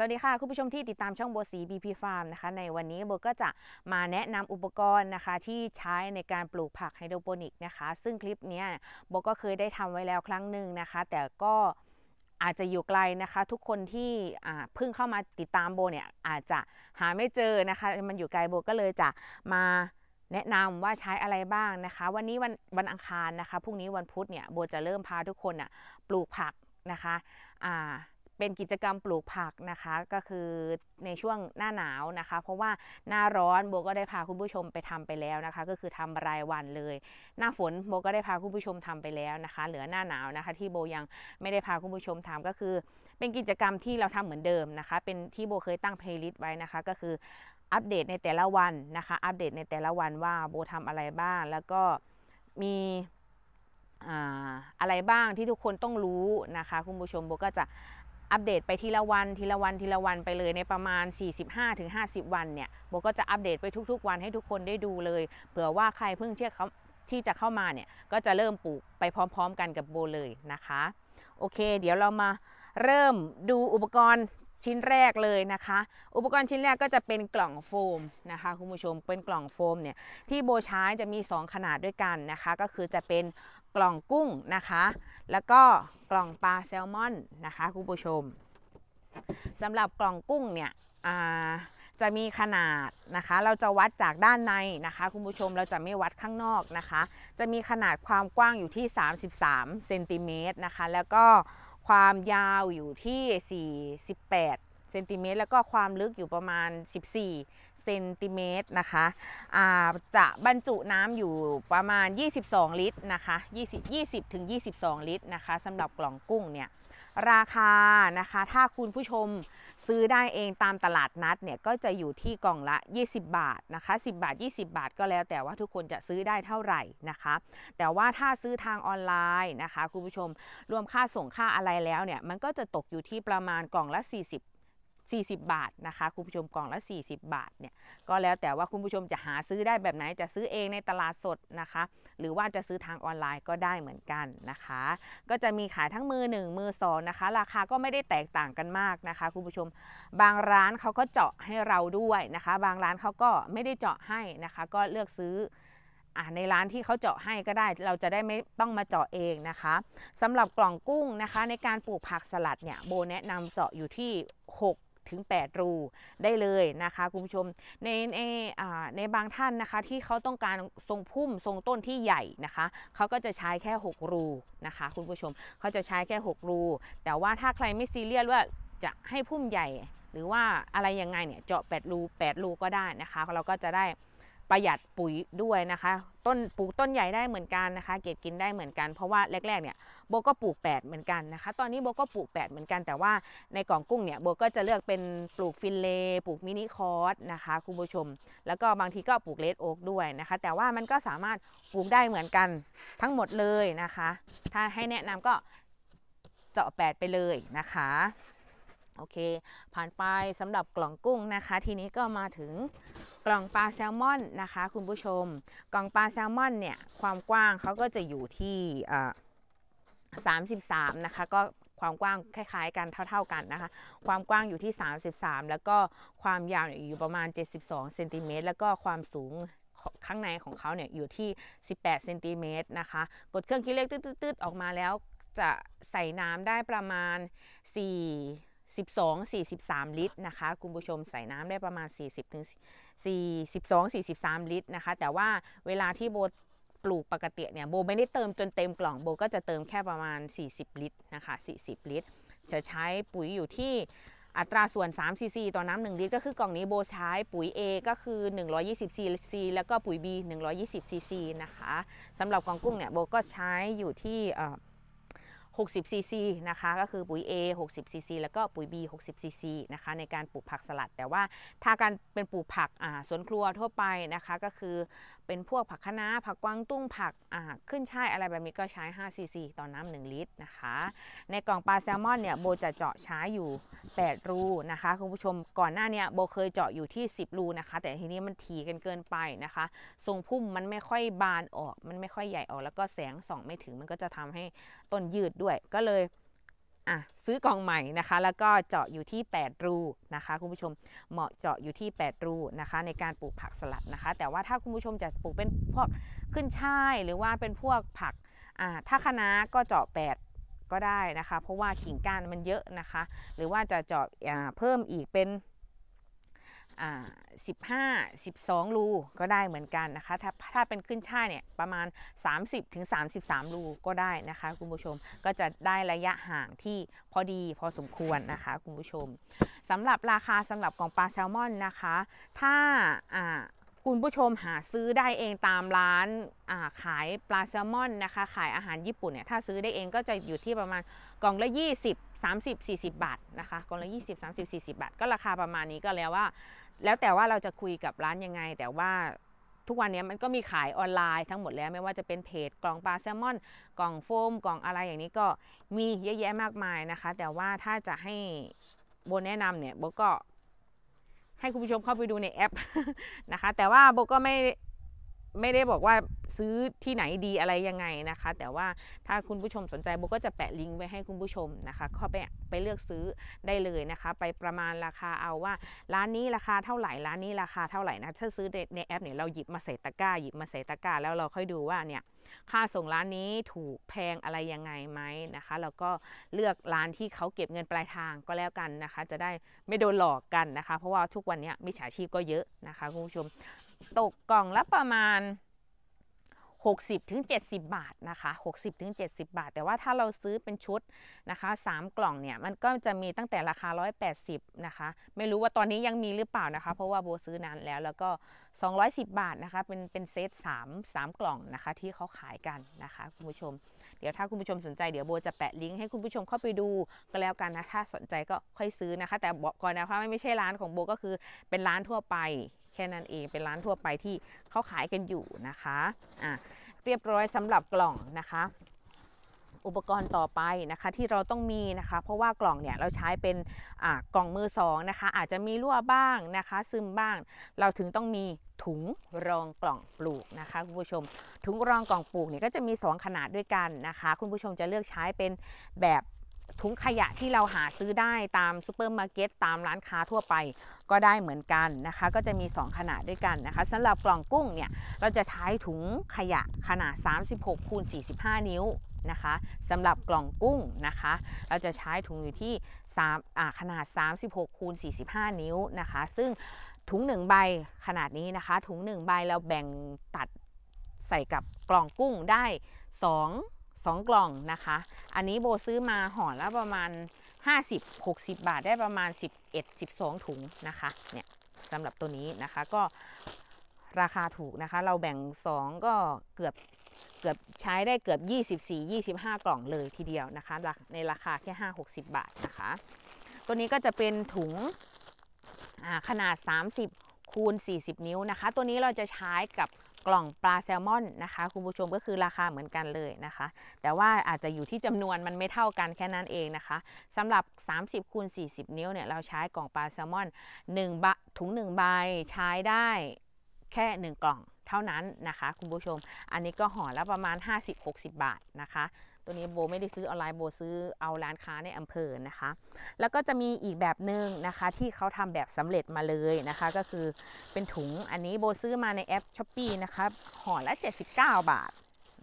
สวัสดีค่ะ คุณผู้ชมที่ติดตามช่องโบสี BP Farm นะคะในวันนี้โบก็จะมาแนะนำอุปกรณ์นะคะที่ใช้ในการปลูกผักไฮโดรโปนิกนะคะซึ่งคลิปนี้โบก็เคยได้ทำไว้แล้วครั้งหนึ่งนะคะ แต่ก็อาจจะอยู่ไกลนะคะ ทุกคนที่เพิ่งเข้ามาติดตามโบเนี่ยอาจจะหาไม่เจอนะคะ มันอยู่ไกลโบก็เลยจะมาแนะนำว่าใช้อะไรบ้างนะคะ วันนี้วันวันอังคารนะคะพรุ่งนี้วันพุธเนี่ยโบจะเริ่มพาทุกคนอ่ะปลูกผักนะคะอ่าเป็นกิจกรรมปลูกผักนะคะก็คือในช่วงหน้าหนาวนะคะ เพราะว่าหน้าร้อนโบก็ได้พาคุณผู้ชมไปทำไปแล้วนะคะ ก็คือทำรายวันเลย หน้าฝนโบก็ได้พาคุณผู้ชมทำไปแล้วนะคะ เหลือหน้าหนาวนะคะที่โบยังไม่ได้พาคุณผู้ชมทำก็คือ เป็นกิจกรรมที่เราทำเหมือนเดิมนะคะ เป็นที่โบเคยตั้งเพลย์ลิสต์ไว้นะคะ ก็คืออัปเดตในแต่ละวันนะคะ อัปเดตในแต่ละวันว่าโบทำอะไรบ้างแล้วก็มีอะไรบ้างที่ทุกคนต้องรู้นะคะ คุณผู้ชมโบก็จะอัปเดตไปทีละวันทีละวันทีละวันไปเลยในประมาณ 45-50 วันเนี่ยโบก็จะอัปเดตไปทุก ๆวันให้ทุกคนได้ดูเลยเผื่อว่าใครเพิ่งเชื่อเขาที่จะเข้ามาเนี่ยก็จะเริ่มปลูก ไปพร้อมๆกันกับโบเลยนะคะ โอเคเดี๋ยวเรามาเริ่มดูอุปกรณ์ชิ้นแรกเลยนะคะ อุปกรณ์ชิ้นแรกก็จะเป็นกล่องโฟมนะคะ คุณผู้ชมเป็นกล่องโฟมเนี่ยที่โบใช้จะมี 2 ขนาดด้วยกันนะคะ ก็คือจะเป็นกล่องกุ้งนะคะ แล้วก็กล่องปลาแซลมอนนะคะคุณผู้ชม สำหรับกล่องกุ้งเนี่ยจะมีขนาดนะคะ เราจะวัดจากด้านในนะคะ คุณผู้ชม เราจะไม่วัดข้างนอกนะคะ จะมีขนาดความกว้างอยู่ที่ 33เซนติเมตรนะคะ แล้วก็ความยาวอยู่ที่48เซนติเมตร แล้วก็ความลึกอยู่ประมาณ 14เซนติเมตรนะคะจะบรรจุน้ำอยู่ประมาณ 22 ลิตรนะคะ 20 2ถึง22 ลิตรนะคะสำหรับกล่องกุ้งเนี่ยราคานะคะ ถ้าคุณผู้ชมซื้อได้เองตามตลาดนัดเนี่ยก็จะอยู่ที่กล่องละ 20 บาทนะคะ 10 บาท 20 บาท ก็แล้ว แต่ว่าทุกคนจะซื้อได้เท่าไหร่นะคะ แต่ว่าถ้าซื้อทางออนไลน์นะคะ คุณผู้ชมรวมค่าส่งค่าอะไรแล้วเนี่ยมันก็จะตกอยู่ที่ประมาณกล่องละ 40 40บาทนะคะคุณผู้ชมกล่องละ 40 บาทเนี่ยก็แล้วแต่ว่าคุณผู้ชมจะหาซื้อได้แบบไหนจะซื้อเองในตลาดสดนะคะ หรือว่าจะซื้อทางออนไลน์ก็ได้เหมือนกันนะคะ ก็จะมีขายทั้งมือ1มือ2นะคะราคาก็ไม่ได้แตกต่างกันมากนะคะคุณผู้ชมบางร้านเขาก็เจาะให้เราด้วยนะคะ บางร้านเขาก็ไม่ได้เจาะให้นะคะ ก็เลือกซื้อในร้านที่เขาเจาะให้ก็ได้เราจะได้ไม่ต้องมาเจาะเองนะคะสำหรับกล่องกุ้งนะคะ ในการปลูกผักสลัดเนี่ยโบแนะนำเจาะอยู่ที่6ถึง 8 รู ได้เลยนะคะ คุณผู้ชมในในในบางท่านนะคะที่เขาต้องการทรงพุ่มทรงต้นที่ใหญ่นะคะ เขาก็จะใช้แค่ 6 รูนะคะ คุณผู้ชมเขาจะใช้แค่ 6 รู แต่ว่าถ้าใครไม่ซีเรียสว่าจะให้พุ่มใหญ่ หรือว่าอะไรยังไงเนี่ย เจาะ 8 รู 8 รู ก็ได้นะคะ เราก็จะได้ประหยัดปุ๋ยด้วยนะคะ ต้นปลูกต้นใหญ่ได้เหมือนกันนะคะเก็บกินได้เหมือนกันเพราะว่าแรก ๆเนี่ยโบก็ปลูก8เหมือนกันนะคะตอนนี้โบก็ปลูก 8 เหมือนกัน แต่ว่าในกล่องกุ้งเนี่ยโบก็จะเลือกเป็นปลูกฟินเลปลูก มินิคอร์ส นะคะคุณผู้ชม แล้วก็บางที ก็ปลูกเลดโอ๊กด้วยนะคะแต่ว่ามันก็สามารถปลูกได้เหมือนกันทั้งหมดเลยนะคะ ถ้าให้แนะนำก็เจาะแปดไปเลยนะคะโอเค ผ่านไปสำหรับกล่องกุ้งนะคะ ทีนี้ก็มาถึงกล่องปลาแซลมอนนะคะคุณผู้ชม กล่องปลาแซลมอนเนี่ยความกว้างเขาก็จะอยู่ที่ 33นะคะ ก็ความกว้างคล้ายๆ กันเท่า ๆกันนะคะ ความกว้างอยู่ที่ 33 แล้วก็ความยาวอยู่ประมาณ72เซนติเมตรแล้วก็ความสูงข้างในของเขาเนี่ยอยู่ที่18เซนติเมตรนะคะ กดเครื่องคิดเลขตืดๆออกมาแล้วจะใส่น้ำได้ประมาณ 4 12-43 ลิตรนะคะ คุณผู้ชมใส่น้ำได้ประมาณ40ถึง42-43 ลิตรนะคะ แต่ว่าเวลาที่โบปลูกปกติเนี่ยโบไม่ได้เติมจนเต็มกล่องโบก็จะเติมแค่ประมาณ 40 ลิตรนะคะ40 ลิตร จะใช้ปุ๋ยอยู่ที่อัตราส่วน3 cc ต่อน้ำ1ลิตรก็คือกล่องนี้โบใช้ปุ๋ย A ก็คือ120 cc แล้วก็ปุ๋ย B 120 cc นะคะสำหรับกล่องกุ้งเนี่ยโบก็ใช้อยู่ที่60ซีซีนะคะ ก็คือปุ๋ย A 60ซีซีแล้วก็ปุ๋ย B 60ซีซีนะคะ ในการปลูกผักสลัด แต่ว่าถ้าการเป็นปลูกผักสวนครัวทั่วไปนะคะก็คือเป็นพวกผักคะน้าผักกวางตุ้งผักขึ้นช่ายอะไรแบบนี้ก็ใช้5ซีซีต่อน้ำ 1 ลิตรนะคะ ในกล่องปลาแซลมอนเนี่ยโบจะเจาะใช้อยู่ 8 รูนะคะ คุณผู้ชมก่อนหน้านี้โบเคยเจาะอยู่ที่ 10 รูนะคะ แต่ทีนี้มันถี่กันเกินไปนะคะทรงพุ่มมันไม่ค่อยบานออก มันไม่ค่อยใหญ่ออกแล้วก็แสงส่องไม่ถึงมันก็จะทำให้ต้นยืดด้วยก็เลย่ะซื้อกองใหม่นะคะแล้วก็เจาะอยู่ที่ 8 รูนะคะคุณผู้ชมเหมาะเจาะอยู่ที่ 8 รูนะคะ ในการปลูกผักสลัดนะคะ แต่ว่าถ้าคุณผู้ชมจะปลูกเป็นพวกขึ้นช่าย หรือว่าเป็นพวกผักอ่าถ้าคะน้าก็เจาะ 8 ก็ได้นะคะเพราะว่ากิ่งก้านมันเยอะนะคะ หรือว่าจะเจาะเพิ่มอีกเป็นสิบห้าสิบสองรูก็ได้เหมือนกันนะคะถ้าถ้าเป็นขึ้นช่ายเนี่ย ประมาณ 30ถึง33รูก็ได้นะคะคุณผู้ชม ก็จะได้ระยะห่างที่พอดีพอสมควรนะคะคุณผู้ชมสำหรับราคาสำหรับกล่องปลาแซลมอนนะคะ ถ้าคุณผู้ชมหาซื้อได้เองตามร้านาขายปลาแซลมอนนะคะ ขายอาหารญี่ปุ่นเนี่ย ถ้าซื้อได้เองก็จะอยู่ที่ประมาณกล่องละ20 30 40บาทนะคะกล่องละ 20 30 40บาท ก็ราคาประมาณนี้ก็แล้วว่าแล้วแต่ว่าเราจะคุยกับร้านยังไง แต่ว่าทุกวันนี้มันก็มีขายออนไลน์ทั้งหมดแล้วไม่ว่าจะเป็นเพจกล่องปลาแซลมอนกล่องโฟมกล่องอะไรอย่างนี้ก็มีเยอะแยะมากมายนะคะ แต่ว่าถ้าจะให้โบแนะนำเนี่ยโบก็ให้คุณผู้ชมเข้าไปดูในแอปนะคะ แต่ว่าโบก็ไม่ไม่ได้บอกว่าซื้อที่ไหนดีอะไรยังไงนะคะ แต่ว่าถ้าคุณผู้ชมสนใจโบก็จะแปะลิงก์ไว้ให้คุณผู้ชมนะคะเข้าไปไปเลือกซื้อได้เลยนะคะ ไปประมาณราคาเอาว่า ร้านนี้ราคาเท่าไหร่ ร้านนี้ราคาเท่าไหร่นะถ้าซื้อในแอปเนี่ยเราหยิบมาใส่ตะกร้าหยิบมาใส่ตะกร้าแล้วเราค่อยดูว่าเนี่ยค่าส่งร้านนี้ถูกแพงอะไรยังไงไหมนะคะแล้วก็เลือกร้านที่เขาเก็บเงินปลายทางก็แล้วกันนะคะ จะได้ไม่โดนหลอกกันนะคะ เพราะว่าทุกวันนี้มิจฉาชีพก็เยอะนะคะคุณผู้ชมตกกล่องละประมาณ 60-70ถึงบาทนะคะ 60-70ถึงบาท แต่ว่าถ้าเราซื้อเป็นชุดนะคะ 3 กล่องเนี่ยมันก็จะมีตั้งแต่ราคา180นะคะ ไม่รู้ว่าตอนนี้ยังมีหรือเปล่านะคะ เพราะว่าโบซื้อนานแล้วแล้วก็ 210 บาทนะคะ เป็นเป็นเซต3 3กล่องนะคะ ที่เขาขายกันนะคะคุณผู้ชม เดี๋ยวถ้าคุณผู้ชมสนใจ เดี๋ยวโบจะแปะลิงก์ให้คุณผู้ชมเข้าไปดูก็แล้วกันนะ ถ้าสนใจก็ค่อยซื้อนะคะ แต่บอกก่อนนะคะไม่ใช่ร้านของโบก็คือเป็นร้านทั่วไปแค่นั้นเองเป็นร้านทั่วไปที่เขาขายกันอยู่นะคะอ่ะเรียบร้อยสำหรับกล่องนะคะ อุปกรณ์ต่อไปนะคะที่เราต้องมีนะคะ เพราะว่ากล่องเนี่ยเราใช้เป็นกล่องมือสองนะคะ อาจจะมีรั่วบ้างนะคะ ซึมบ้างเราถึงต้องมีถุงรองกล่องปลูกนะคะคุณผู้ชมถุงรองกล่องปลูกเนี่ยก็จะมี2ขนาดด้วยกันนะคะ คุณผู้ชมจะเลือกใช้เป็นแบบถุงขยะที่เราหาซื้อได้ตามซูเปอร์มาร์เก็ตตามร้านค้าทั่วไปก็ได้เหมือนกันนะคะ ก็จะมี 2 ขนาดด้วยกันนะคะสำหรับกล่องกุ้งเนี่ยเราจะใช้ถุงขยะขนาด 36คูณ45 นิ้วนะคะสำหรับกล่องกุ้งนะคะ เราจะใช้ถุงอยู่ที่3าขนาด 36คูณ45นิ้วนะคะ ซึ่งถุง1ใบขนาดนี้นะคะ ถุง 1 ใบเราแบ่งตัดใส่กับกล่องกุ้งได้ 2 2กล่องนะคะ อันนี้โบซื้อมาห่อละประมาณ 50-60 บาทได้ประมาณ 11-12 ถุงนะคะ เนี่ยสำหรับตัวนี้นะคะก็ราคาถูกนะคะ เราแบ่ง2ก็เกือบเกือบใช้ได้เกือบ 24 25 กล่องเลยทีเดียวนะคะ ในราคาแค่ 5-60 บาทนะคะ ตัวนี้ก็จะเป็นถุงขนาด 30 คูณ 40 นิ้วนะคะ ตัวนี้เราจะใช้กับกล่องปลาแซลมอน นะคะคุณผู้ชมก็คือราคาเหมือนกันเลยนะคะ แต่ว่าอาจจะอยู่ที่จำนวนมันไม่เท่ากันแค่นั้นเองนะคะ สำหรับ 30คูณ40 นิ้วเนี่ยเราใช้กล่องปลาแซลมอน1บะถุง1ใบใช้ได้แค่ 1 กล่อง เท่านั้นนะคะ คุณผู้ชม อันนี้ก็ห่อละประมาณ 50-60 บาทนะคะตัวนี้โบไม่ได้ซื้อออนไลน์โบซื้อเอาร้านค้าในอำเภอนะคะ แล้วก็จะมีอีกแบบหนึ่งนะคะ ที่เขาทำแบบสำเร็จมาเลยนะคะ ก็คือเป็นถุงอันนี้โบซื้อมาในแอปช้อปปีนะคะห่อละ 79 บาท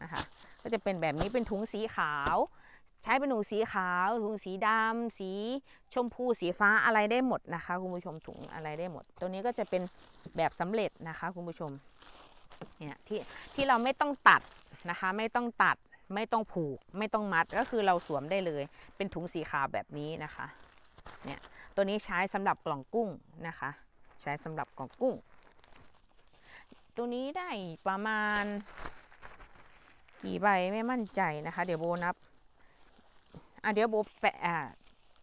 นะคะก็จะเป็นแบบนี้เป็นถุงสีขาว ใช้เป็นถุงสีขาว ถุงสีดำสีชมพูสีฟ้าอะไรได้หมดนะคะ คุณผู้ชมถุงอะไรได้หมดตัวนี้ก็จะเป็นแบบสำเร็จนะคะคุณผู้ชมเนี่ยที่ที่เราไม่ต้องตัดนะคะไม่ต้องตัดไม่ต้องผูกไม่ต้องมัดก็คือเราสวมได้เลยเป็นถุงสีขาวแบบนี้นะคะเนี่ยตัวนี้ใช้สำหรับกล่องกุ้งนะคะใช้สำหรับกล่องกุ้งตัวนี้ได้ประมาณกี่ใบไม่มั่นใจนะคะเดี๋ยวโบนับอ่ะเดี๋ยวโบแปะ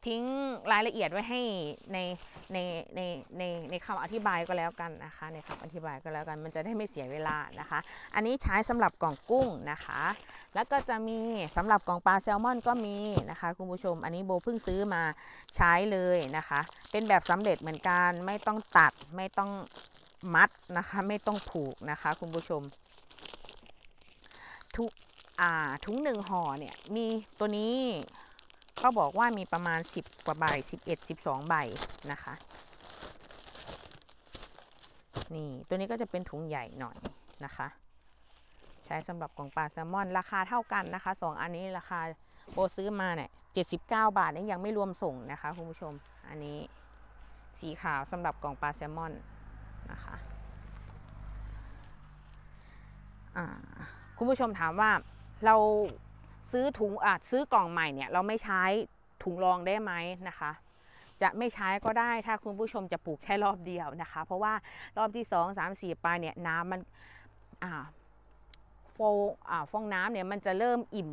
ทิ้งรายละเอียดไว้ให้ในในในในในคำอธิบายก็แล้วกันนะคะในคำอธิบายก็แล้วกันมันจะได้ไม่เสียเวลานะคะ อันนี้ใช้สำหรับกล่องกุ้งนะคะ แล้วก็จะมีสำหรับกล่องปลาแซลมอนก็มีนะคะคุณผู้ชม อันนี้โบเพิ่งซื้อมาใช้เลยนะคะ เป็นแบบสำเร็จเหมือนกันไม่ต้องตัด ไม่ต้องมัดนะคะไม่ต้องผูกนะคะ คุณผู้ชมทุกอ่าถุงหนึ่งห่อเนี่ยมีตัวนี้เขาบอกว่ามีประมาณ 10 กว่าใบ 11 12 ใบนะคะ นี่ตัวนี้ก็จะเป็นถุงใหญ่หน่อยนะคะ ใช้สำหรับกล่องปลาแซลมอน ราคาเท่ากันนะคะ 2 อันนี้ราคาโบซื้อมาเนี่ย 79 บาทนี่ยังไม่รวมส่งนะคะคุณผู้ชมอันนี้สีขาวสำหรับกล่องปลาแซลมอนนะคะคุณผู้ชมถามว่าเราซื้อถุงอาจซื้อกล่องใหม่เนี่ยเราไม่ใช้ถุงรองได้ไหมนะคะ จะไม่ใช้ก็ได้ถ้าคุณผู้ชมจะปลูกแค่รอบเดียวนะคะ เพราะว่ารอบที่2 3 4ไปเนี่ยน้ำมันอ่าโฟอ่าฟองน้ำเนี่ยมันจะเริ่มอิ่ม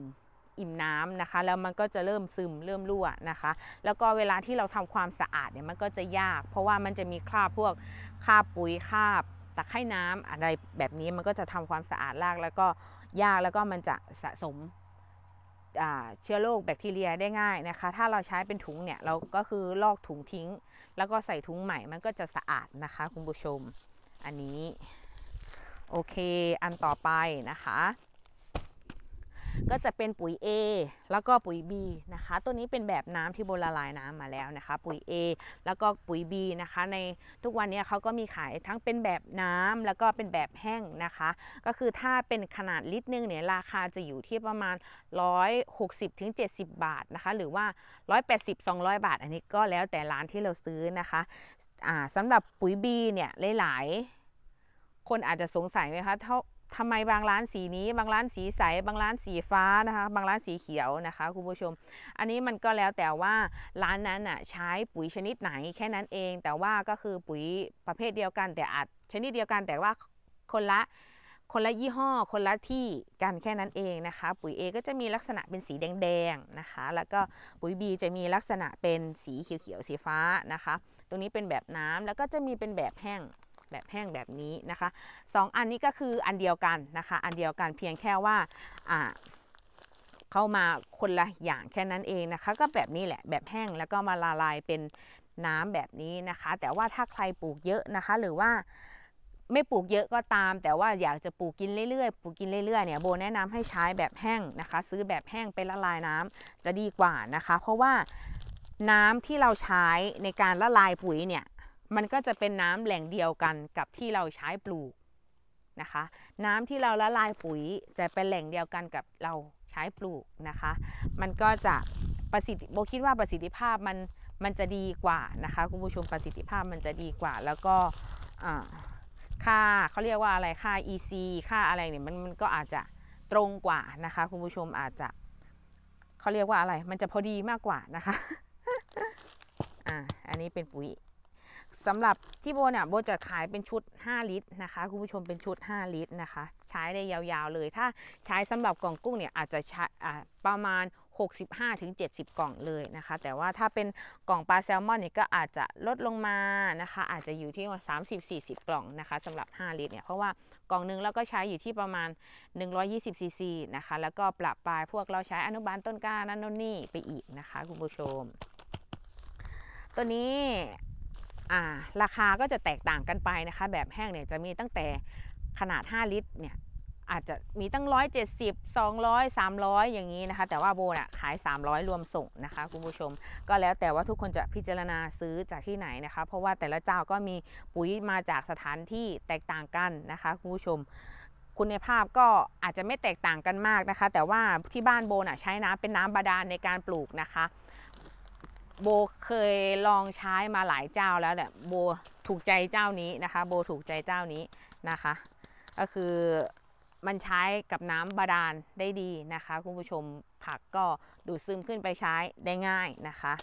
อิ่มน้ำนะคะแล้วมันก็จะเริ่มซึมเริ่มรั่วนะคะ แล้วก็เวลาที่เราทำความสะอาดเนี่ยมันก็จะยาก เพราะว่ามันจะมีคราบพวกคราบปุ๋ยคราบตะไคร่น้ำอะไรแบบนี้มันก็จะทำความสะอาดลากแล้วก็ยากแล้วก็มันจะสะสมเชื้อโรคแบคทีเรียได้ง่ายนะคะ ถ้าเราใช้เป็นถุงเนี่ยเราก็คือลอกถุงทิ้ง แล้วก็ใส่ถุงใหม่มันก็จะสะอาดนะคะคุณผู้ชม อันนี้ โอเคอันต่อไปนะคะก็จะเป็นปุ๋ย A แล้วก็ปุ๋ย B นะคะตัวนี้เป็นแบบน้ำที่โบละลายน้ำมาแล้วนะคะปุ๋ย A แล้วก็ปุ๋ย B นะคะในทุกวันนี้เขาก็มีขายทั้งเป็นแบบน้ำแล้วก็เป็นแบบแห้งนะคะ ก็คือถ้าเป็นขนาดลิตรนึงเนี่ยราคาจะอยู่ที่ประมาณ 160-70 บาทนะคะหรือว่า 180-200 บาท อันนี้ก็แล้วแต่ร้านที่เราซื้อนะคะสำหรับปุ๋ย B เนี่ยหลาย ๆ คนอาจจะสงสัยไหมคะเท่าทำไมบางร้านสีนี้ บางร้านสีใสบางร้านสีฟ้านะคะ บางร้านสีเขียวนะคะคุณผู้ชม อันนี้มันก็แล้วแต่ว่าร้านนั้นอ่ะใช้ปุ๋ยชนิดไหนแค่นั้นเอง แต่ว่าก็คือปุ๋ยประเภทเดียวกัน แต่อาจชนิดเดียวกัน แต่ว่าคนละ คนละยี่ห้อ คนละที่กันแค่นั้นเองนะคะ ปุ๋ย A ก็จะมีลักษณะเป็นสีแดงๆนะคะแล้วก็ปุ๋ย B จะมีลักษณะเป็นสีเขียวๆสีฟ้านะคะ ตรงนี้เป็นแบบน้ำแล้วก็จะมีเป็นแบบแห้งแบบแห้งแบบนี้นะคะ 2 อันนี้ก็คืออันเดียวกันนะคะ อันเดียวกันเพียงแค่ว่าเข้ามาคนละอย่างแค่นั้นเองนะคะ ก็แบบนี้แหละแบบแห้งแล้วก็มาละลายเป็นน้ำแบบนี้นะคะ แต่ว่าถ้าใครปลูกเยอะนะคะหรือว่าไม่ปลูกเยอะก็ตาม แต่ว่าอยากจะปลูกกินเรื่อยๆปลูกกินเรื่อยๆ เนี่ยโบแนะนำให้ใช้แบบแห้งนะคะ ซื้อแบบแห้งไปละลายน้ำจะดีกว่านะคะ เพราะว่าน้ำที่เราใช้ในการละลายปุ๋ยเนี่ยมันก็จะเป็นน้ำแหล่งเดียวกันกับที่เราใช้ปลูกนะคะ น้ำที่เราละลายปุ๋ย จะเป็นแหล่งเดียวกันกับเราใช้ปลูกนะคะ มันก็จะประสิทธิโบคิดว่าประสิทธิภาพมันมันจะดีกว่านะคะคุณผู้ชมประสิทธิภาพมันจะดีกว่า แล้วก็ค่าเขาเรียกว่าอะไรค่า EC ค่าอะไรเนี่ยมันมันก็อาจจะตรงกว่านะคะคุณผู้ชมอาจจะเขาเรียกว่าอะไร มันจะพอดีมากกว่านะคะอ่าอันนี้เป็นปุ๋ยสำหรับที่โบเนี่ยโบจะขายเป็นชุด 5 ลิตรนะคะ คุณผู้ชมเป็นชุด 5 ลิตรนะคะ ใช้ได้ยาวๆเลย ถ้าใช้สำหรับกล่องกุ้งเนี่ยอาจจะใช้ประมาณ 65-70 กล่องเลยนะคะ แต่ว่าถ้าเป็นกล่องปลาแซลมอนเนี่ยก็อาจจะลดลงมานะคะอาจจะอยู่ที่ว่า30-40 กล่องนะคะสำหรับ 5 ลิตรเนี่ยเพราะว่ากล่องนึงเราก็ใช้อยู่ที่ประมาณ120ซีซีนะคะแล้วก็ปรับปลายพวกเราใช้อนุบาลต้นกล้านั่นน่นนี่ไปอีกนะคะ คุณผู้ชม ตัวนี้ราคาก็จะแตกต่างกันไปนะคะ แบบแห้งเนี่ยจะมีตั้งแต่ขนาด 5ลิตรเนี่ยอาจจะมีตั้ง170 200 300 อย่างนี้นะคะ แต่ว่าโบน่ะขาย 300 รวมส่งนะคะคุณผู้ชม ก็แล้วแต่ว่าทุกคนจะพิจารณาซื้อจากที่ไหนนะคะ เพราะว่าแต่ละเจ้าก็มีปุ๋ยมาจากสถานที่แตกต่างกันนะคะคุณผู้ชม คุณภาพก็อาจจะไม่แตกต่างกันมากนะคะ แต่ว่าที่บ้านโบน่ะใช้น้ำเป็นน้ำบาดาลในการปลูกนะคะโบเคยลองใช้มาหลายเจ้าแล้วแหละโบถูกใจเจ้านี้นะคะโบถูกใจเจ้านี้นะคะ ก็คือมันใช้กับน้ำบาดาลได้ดีนะคะ คุณผู้ชมผักก็ดูดซึมขึ้นไปใช้ได้ง่ายนะคะ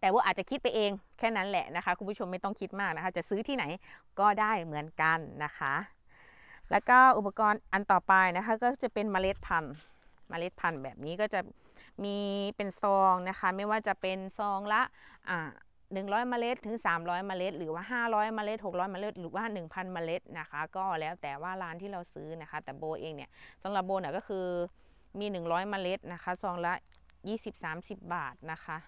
แต่ว่าอาจจะคิดไปเองแค่นั้นแหละนะคะ คุณผู้ชมไม่ต้องคิดมากนะคะ จะซื้อที่ไหนก็ได้เหมือนกันนะคะ แล้วก็อุปกรณ์อันต่อไปนะคะก็จะเป็นเมล็ดพันธุ์เมล็ดพันธุ์แบบนี้ก็จะมีเป็นซองนะคะ ไม่ว่าจะเป็นซองละอ่า100เมล็ดถึง 300เมล็ดหรือว่า 500เมล็ด 600 เมล็ด หรือว่า 1,000 เมล็ดนะคะ ก็แล้วแต่ว่าร้านที่เราซื้อนะคะ แต่โบเองเนี่ยสำหรับโบเนี่ยก็คือมี 100เมล็ดนะคะซองละ 20-30 บาทนะคะ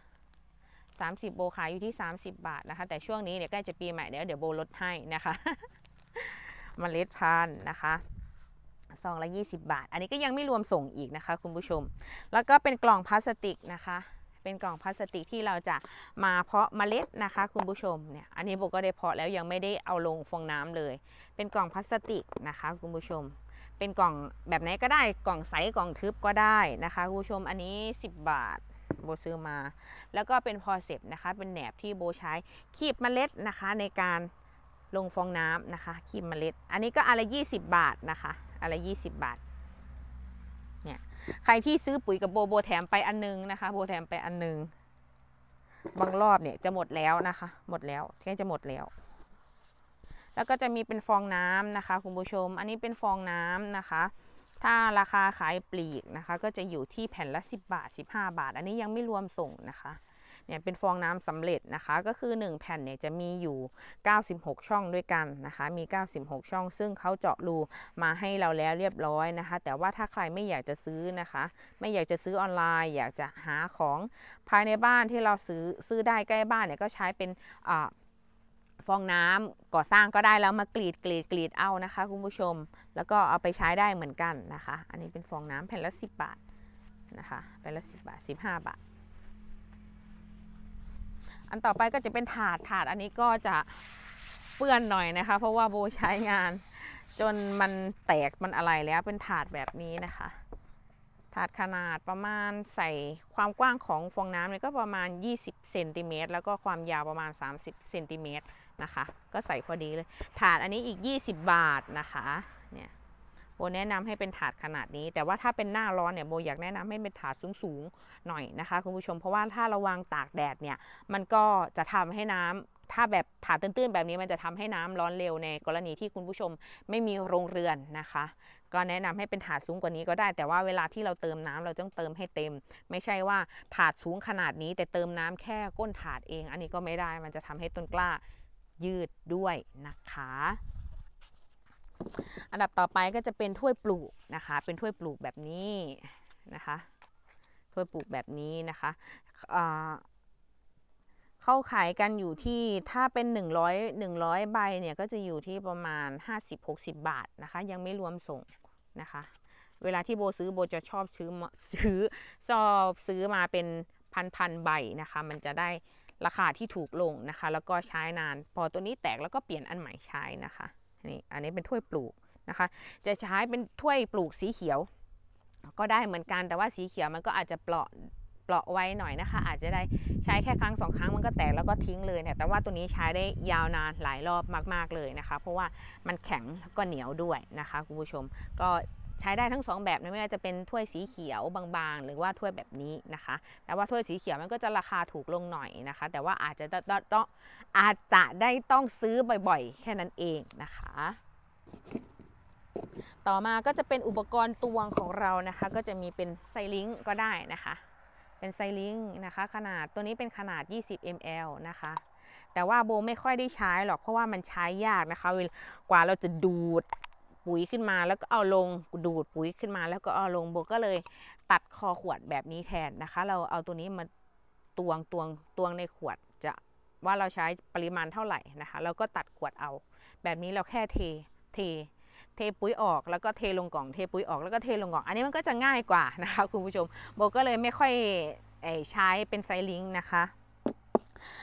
30โบขายอยู่ที่ 30 บาทนะคะ แต่ช่วงนี้เนี่ยใกล้จะปีใหม่แล้วเดี๋ยวโบลดให้นะคะ เมล็ดพันธุ์นะคะซองละ20 บาท อันนี้ก็ยังไม่รวมส่งอีกนะคะคุณผู้ชม แล้วก็เป็นกล่องพลาสติกนะคะ เป็นกล่องพลาสติกที่เราจะมาเพาะเมล็ดนะคะคุณผู้ชม เนี่ย อันนี้โบก็ได้เพาะแล้วยังไม่ได้เอาลงฟองน้ำเลย เป็นกล่องพลาสติกนะคะคุณผู้ชม เป็นกล่องแบบไหนก็ได้ กล่องใสกล่องทึบก็ได้นะคะคุณผู้ชมอันนี้ 10 บาทโบซื้อมา แล้วก็เป็นพอเซปนะคะ เป็นแหนบที่โบใช้คีบเมล็ดนะคะ ในการลงฟองน้ำนะคะ คีบเมล็ด อันนี้ก็อะไร 20 บาทนะคะอะไรยี่สิบบาทเนี่ยใครที่ซื้อปุ๋ยกับโบโบแถมไปอันนึงนะคะ โบแถมไปอันนึงบางรอบเนี่ยจะหมดแล้วนะคะ หมดแล้วแค่จะหมดแล้ว แล้วก็จะมีเป็นฟองน้ำนะคะ คุณผู้ชม อันนี้เป็นฟองน้ำนะคะ ถ้าราคาขายปลีกนะคะ ก็จะอยู่ที่แผ่นละ 10 บาท 15 บาท อันนี้ยังไม่รวมส่งนะคะเนี่ยเป็นฟองน้ำสำเร็จนะคะ ก็คือ 1 แผ่นเนี่ยจะมีอยู่ 96 ช่องด้วยกันนะคะ มี 96 ช่องซึ่งเขาเจาะรูมาให้เราแล้วเรียบร้อยนะคะ แต่ว่าถ้าใครไม่อยากจะซื้อนะคะ ไม่อยากจะซื้อออนไลน์ อยากจะหาของภายในบ้านที่เราซื้อซื้อได้ใกล้บ้านเนี่ยก็ใช้เป็นฟองน้ำก่อสร้างก็ได้แล้วมากรีดกรีดกรีดเอานะคะคุณผู้ชม แล้วก็เอาไปใช้ได้เหมือนกันนะคะ อันนี้เป็นฟองน้ำแผ่นละ 10บาทนะคะแผ่นละ10บาท 15 บาทอันต่อไปก็จะเป็นถาดถาดอันนี้ก็จะเปื้อนหน่อยนะคะ เพราะว่าโบใช้งานจนมันแตกมันอะไรแล้วเป็นถาดแบบนี้นะคะ ถาดขนาดประมาณใส่ความกว้างของฟองน้ำเนี่ยก็ประมาณ20เซนติเมตรแล้วก็ความยาวประมาณ 30เซนติเมตรนะคะ ก็ใส่พอดีเลย ถาดอันนี้อีก 20 บาทนะคะเนี่ยโบแนะนำให้เป็นถาดขนาดนี้ แต่ว่าถ้าเป็นหน้าร้อนเนี่ยโบอยากแนะนำให้เป็นถาดสูงๆหน่อยนะคะ คุณผู้ชม เพราะว่าถ้าระวังตากแดดเนี่ยมันก็จะทำให้น้ำถ้าแบบถาดตื้นๆ แบบนี้ มันจะทำให้น้ำร้อนเร็วในกรณีที่คุณผู้ชมไม่มีโรงเรือนนะคะ ก็แนะนำให้เป็นถาดสูงกว่านี้ก็ได้ แต่ว่าเวลาที่เราเติมน้ำเราต้องเติมให้เต็ม ไม่ใช่ว่าถาดสูงขนาดนี้ แต่เติมน้ำแค่ก้นถาดเอง อันนี้ก็ไม่ได้มันจะทำให้ต้นกล้ายืดด้วยนะคะอันดับต่อไปก็จะเป็นถ้วยปลูกนะคะ เป็นถ้วยปลูกแบบนี้นะคะ ถ้วยปลูกแบบนี้นะคะเข้าขายกันอยู่ที่ถ้าเป็น 100 100ใบเนี่ยก็จะอยู่ที่ประมาณ 50-60 บาทนะคะ ยังไม่รวมส่งนะคะ เวลาที่โบซื้อโบจะชอบซื้อซื้อชอบซื้อมาเป็นพันพันใบนะคะ มันจะได้ราคาที่ถูกลงนะคะ แล้วก็ใช้นานพอตัวนี้แตกแล้วก็เปลี่ยนอันใหม่ใช้นะคะนี่อันนี้เป็นถ้วยปลูกนะคะ จะใช้เป็นถ้วยปลูกสีเขียว ก็ได้เหมือนกันแต่ว่าสีเขียวมันก็อาจจะเปราะเปราะไว้หน่อยนะคะ อาจจะได้ใช้แค่ครั้งสองครั้งมันก็แตกแล้วก็ทิ้งเลยเนี่ย แต่ว่าตัวนี้ใช้ได้ยาวนานหลายรอบมาก ๆเลยนะคะ เพราะว่ามันแข็งแล้วก็เหนียวด้วยนะคะคุณผู้ชมก็ใช้ได้ทั้ง2แบบนะไม่ว่าจะเป็นถ้วยสีเขียวบางๆหรือว่าถ้วยแบบนี้นะคะ แต่ว่าถ้วยสีเขียวมันก็จะราคาถูกลงหน่อยนะคะ แต่ว่าอาจจะต้องอาจจะได้ต้องซื้อบ่อยๆ แค่นั้นเองนะคะ ต่อมาก็จะเป็นอุปกรณ์ตวงของเรานะคะก็จะมีเป็นไซลิงก็ได้นะคะเป็นไซลิงนะคะขนาดตัวนี้เป็นขนาด 20 ml นะคะ แต่ว่าโบไม่ค่อยได้ใช้หรอกเพราะว่ามันใช้ยากนะคะ กว่าเราจะดูดปุ๋ยขึ้นมาแล้วก็เอาลงดูดปุ๋ยขึ้นมา แล้วก็เอาลงโบก็เลย ตัดคอขวดแบบนี้แทนนะคะ เราเอาตัวนี้มาตวงตวงตวงในขวดจะว่าเราใช้ปริมาณเท่าไหร่นะคะเราก็ตัดขวดเอาแบบนี้เราแค่เทเท เทปุ๋ยออกแล้วก็เทลงกล่องเทปุ๋ยออก แล้วก็เทลงกล่องอันนี้มันก็จะง่ายกว่านะคะคุณผู้ชมโบก็เลยไม่ค่อยใช้เป็นไซลิงนะคะ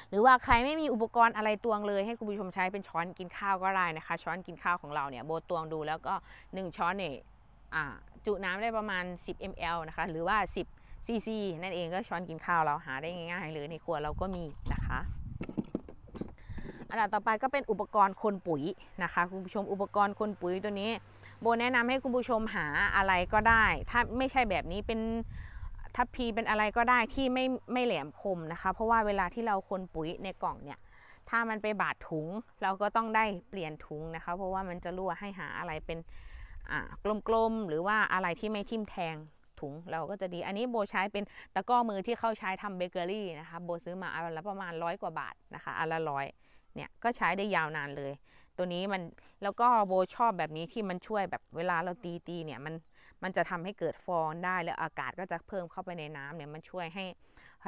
หรือว่าใครไม่มีอุปกรณ์อะไรตวงเลยให้คุณผู้ชมใช้เป็นช้อนกินข้าวก็ได้นะคะ ช้อนกินข้าวของเราเนี่ยโบตวงดูแล้วก็ 1 ช้อนเนี่ยจุน้ำได้ประมาณ 10 ml นะคะ หรือว่า 10ซีซีนั่นเองก็ช้อนกินข้าวเราหาได้ง่ายๆเลยในครัวเราก็มีนะคะอันดับต่อไปก็เป็นอุปกรณ์คนปุ๋ยนะคะคุณผู้ชมอุปกรณ์คนปุ๋ยตัวนี้โบแนะนำให้คุณผู้ชมหาอะไรก็ได้ ถ้าไม่ใช่แบบนี้เป็นทับพีเป็นอะไรก็ได้ที่ไม่ไม่แหลมคมนะคะ เพราะว่าเวลาที่เราคนปุ๋ยในกล่องเนี่ย ถ้ามันไปบาดถุงเราก็ต้องได้เปลี่ยนถุงนะคะ เพราะว่ามันจะรั่วให้หาอะไรเป็นกลมๆหรือว่าอะไรที่ไม่ทิ่มแทงถุงเราก็จะดี อันนี้โบใช้เป็นตะก้อมือที่เขาใช้ทำเบเกอรี่นะคะโบซื้อมาอันละประมาณร้อยกว่าบาทนะคะอันละร้อยเนี่ยก็ใช้ได้ยาวนานเลย ตัวนี้มันแล้วก็โบชอบแบบนี้ที่มันช่วยแบบเวลาเราตีตีเนี่ยมันมันจะทำให้เกิดฟองได้แล้วอากาศก็จะเพิ่มเข้าไปในน้ำเนี่ยมันช่วยให้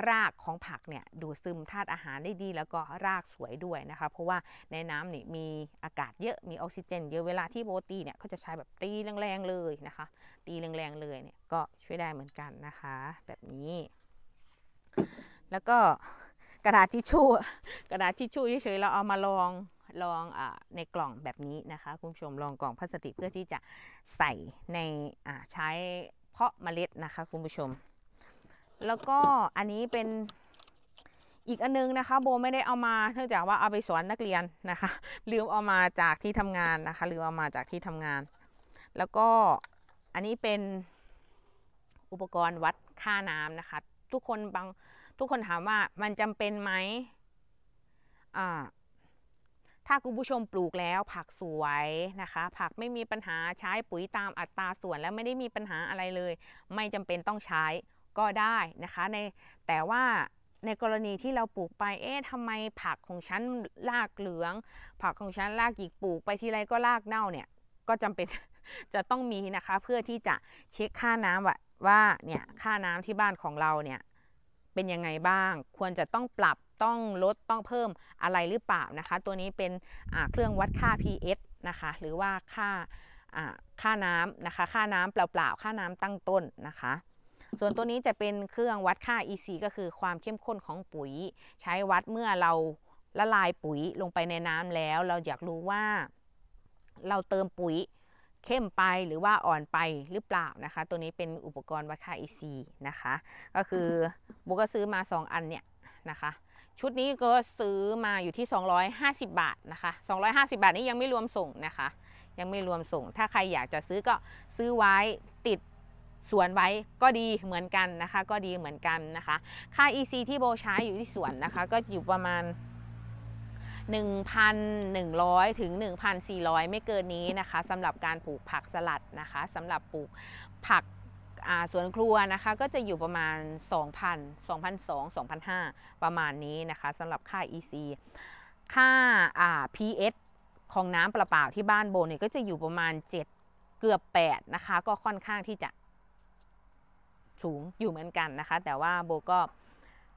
รากของผักเนี่ยดูดซึมธาตุอาหารได้ดีแล้วก็รากสวยด้วยนะคะ เพราะว่าในน้ำนี่มีอากาศเยอะ มีออกซิเจน เยอะเวลาที่โบตีเนี่ยเขาจะใช้แบบตีแรงๆเลยนะคะ ตีแรงๆเลยเนี่ยก็ช่วยได้เหมือนกันนะคะ แบบนี้ แล้วก็กระดาษทิชชู่กระดาษทิชชู่เฉยๆเราเอามาลองลองอในกล่องแบบนี้นะคะคุณผู้ชมลองกล่องพลาสติกเพื่อที่จะใส่ในใช้เพาะเมล็ดนะคะคุณผู้ชม แล้วก็อันนี้เป็นอีกอันนึงนะคะ โบไม่ได้เอามาเนื่องจากว่าเอาไปสอนนักเรียนนะคะลืมเอามาจากที่ทำงานนะคะลืมเอามาจากที่ทำงาน แล้วก็อันนี้เป็นอุปกรณ์วัดค่าน้ำนะคะทุกคนบาง ทุกคนถามว่ามันจำเป็นไหมอ่าถ้าคุณผู้ชมปลูกแล้วผักสวยนะคะ ผักไม่มีปัญหาใช้ปุ๋ยตามอัตราส่วนและไม่ได้มีปัญหาอะไรเลย ไม่จำเป็นต้องใช้ก็ได้นะคะ ในแต่ว่าในกรณีที่เราปลูกไปเอ๊ะทำไมผักของฉันรากเหลือง ผักของฉันรากหยิกปลูกไปทีไรก็รากเน่าเนี่ยก็จำเป็นจะต้องมีนะคะ เพื่อที่จะเช็คค่าน้ำว่าว่าเนี่ยค่าน้ำที่บ้านของเราเนี่ยเป็นยังไงบ้างควรจะต้องปรับต้องลดต้องเพิ่มอะไรหรือเปล่านะคะ ตัวนี้เป็นเครื่องวัดค่า pH นะคะ หรือว่าค่าค่าน้ำนะคะ ค่าน้ำเปล่าๆค่าน้ำตั้งต้นนะคะ ส่วนตัวนี้จะเป็นเครื่องวัดค่า EC ก็คือความเข้มข้นของปุ๋ย ใช้วัดเมื่อเราละลายปุ๋ยลงไปในน้ำแล้วเราอยากรู้ว่า เราเติมปุ๋ยเข้มไปหรือว่าอ่อนไปหรือเปล่านะคะ ตัวนี้เป็นอุปกรณ์วัดค่า EC นะคะ ก็คือบุก็ซื้อมา 2 อันเนี่ยนะคะชุดนี้ก็ซื้อมาอยู่ที่ 250 บาทนะคะ 250 บาทนี้ยังไม่รวมส่งนะคะ ยังไม่รวมส่ง ถ้าใครอยากจะซื้อก็ซื้อไว้ติดสวนไว้ก็ดีเหมือนกันนะคะ ก็ดีเหมือนกันนะคะค่า EC ที่โบใช้อยู่ที่สวนนะคะ ก็อยู่ประมาณ1,100ถึง1,400 ไม่เกินนี้นะคะสำหรับการปลูกผักสลัดนะคะสำหรับปลูกผักสวนครัวนะคะ ก็จะอยู่ประมาณ 2,000 2,002 2,005 ประมาณนี้นะคะสำหรับค่า EC ค่า PS ของน้ำประปาที่บ้านโบเนี่ย ก็จะอยู่ประมาณ 7 เกือบ 8 นะคะ ก็ค่อนข้างที่จะ สูงอยู่เหมือนกันนะคะ แต่ว่าโบก็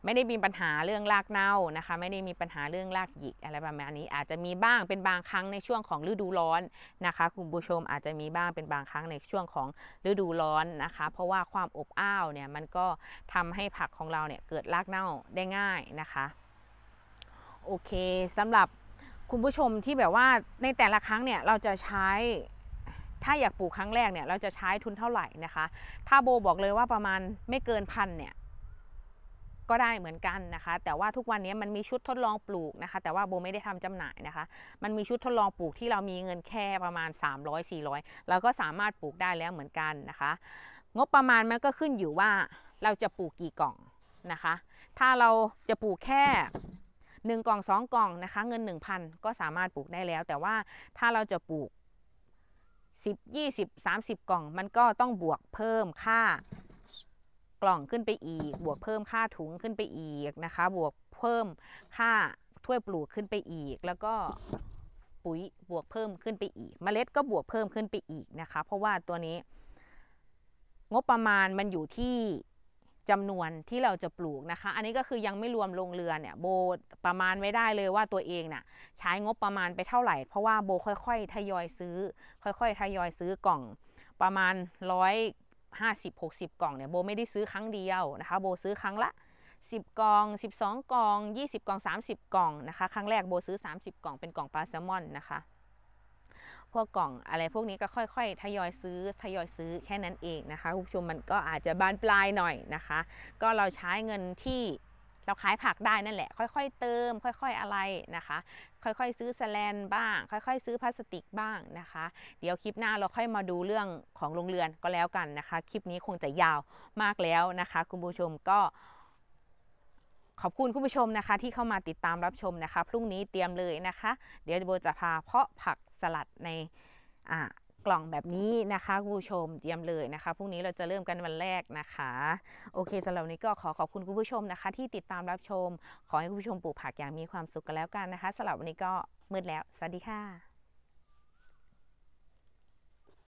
ไม่ได้มีปัญหาเรื่องรากเน่านะคะไม่ได้มีปัญหาเรื่องรากหยิกอะไรประมาณนี้อาจจะมีบ้างเป็นบางครั้งในช่วงของฤดูร้อนนะคะ คุณผู้ชมอาจจะมีบ้างเป็นบางครั้งในช่วงของฤดูร้อนนะคะ เพราะว่าความอบอ้าวเนี่ยมันก็ทำให้ผักของเราเนี่ยเกิดรากเน่าได้ง่ายนะคะ โอเคสำหรับคุณผู้ชมที่แบบว่าในแต่ละครั้งเนี่ยเราจะใช้ถ้าอยากปลูกครั้งแรกเนี่ยเราจะใช้ทุนเท่าไหร่นะคะ ถ้าโบบอกเลยว่าประมาณไม่เกินพันเนี่ยก็ได้เหมือนกันนะคะ แต่ว่าทุกวันนี้มันมีชุดทดลองปลูกนะคะแต่ว่าโบไม่ได้ทำจำหน่ายนะคะมันมีชุดทดลองปลูกที่เรามีเงินแค่ประมาณ 300 400เราก็สามารถปลูกได้แล้วเหมือนกันนะคะ งบประมาณมันก็ขึ้นอยู่ว่าเราจะปลูกกี่กล่องนะคะ ถ้าเราจะปลูกแค่ 1 กล่อง 2 กล่องนะคะเงิน 1,000 ก็สามารถปลูกได้แล้ว แต่ว่าถ้าเราจะปลูก10 20 30 กล่อง มันก็ต้องบวกเพิ่มค่ากล่องขึ้นไปอีก บวกเพิ่มค่าถุงขึ้นไปอีกนะคะ บวกเพิ่มค่าถ้วยปลูกขึ้นไปอีก แล้วก็ปุ๋ยบวกเพิ่มขึ้นไปอีกมเมล็ดก็บวกเพิ่มขึ้นไปอีกนะคะ เพราะว่าตัวนี้ งบประมาณมันอยู่ที่จำนวนที่เราจะปลูกนะคะ อันนี้ก็คือยังไม่รวมโรงเรือนเนี่ยโบประมาณไม่ได้เลยว่าตัวเองน่ะใช้งบประมาณไปเท่าไหร่ เพราะว่าโบค่อยๆทยอยซื้อ ค่อยๆ ทยอยซื้อกล่องประมาณร้อย50 60กล่องเนี่ยโบไม่ได้ซื้อครั้งเดียวนะคะโบซื้อครั้งละ 10 กล่อง 12 กล่อง 20 กล่อง 30 กล่องนะคะ ครั้งแรกโบซื้อ 30 กล่องเป็นกล่องปลาแซลมอนนะคะ พวกกล่องอะไรพวกนี้ก็ค่อยๆทยอยซื้อทยอยซื้อแค่นั้นเองนะคะคุณผู้ชมมันก็อาจจะบานปลายหน่อยนะคะ ก็เราใช้เงินที่เราขายผักได้นั่นแหละ ค่อย ๆเติม ค่อยๆอะไรนะคะ ค่อยๆซื้อสแลนบ้าง ค่อยๆซื้อพลาสติกบ้างนะคะ เดี๋ยวคลิปหน้าเราค่อยมาดูเรื่องของโรงเรือนก็แล้วกันนะคะ คลิปนี้คงจะยาวมากแล้วนะคะ คุณผู้ชมก็ขอบคุณคุณผู้ชมนะคะ ที่เข้ามาติดตามรับชมนะคะพรุ่งนี้เตรียมเลยนะคะ เดี๋ยวโบจะพาเพาะผักสลัดในกล่องแบบนี้นะคะ คุณผู้ชมเตรียมเลยนะคะพรุ่งนี้เราจะเริ่มกันวันแรกนะคะโอเคสำหรับนี้ก็ขอขอบคุณคุณผู้ชมนะคะ ที่ติดตามรับชม ขอให้คุณผู้ชมปลูกผักอย่างมีความสุขกันแล้วกันนะคะสำหรับวันนี้ก็มืดแล้วสวัสดีค่ะ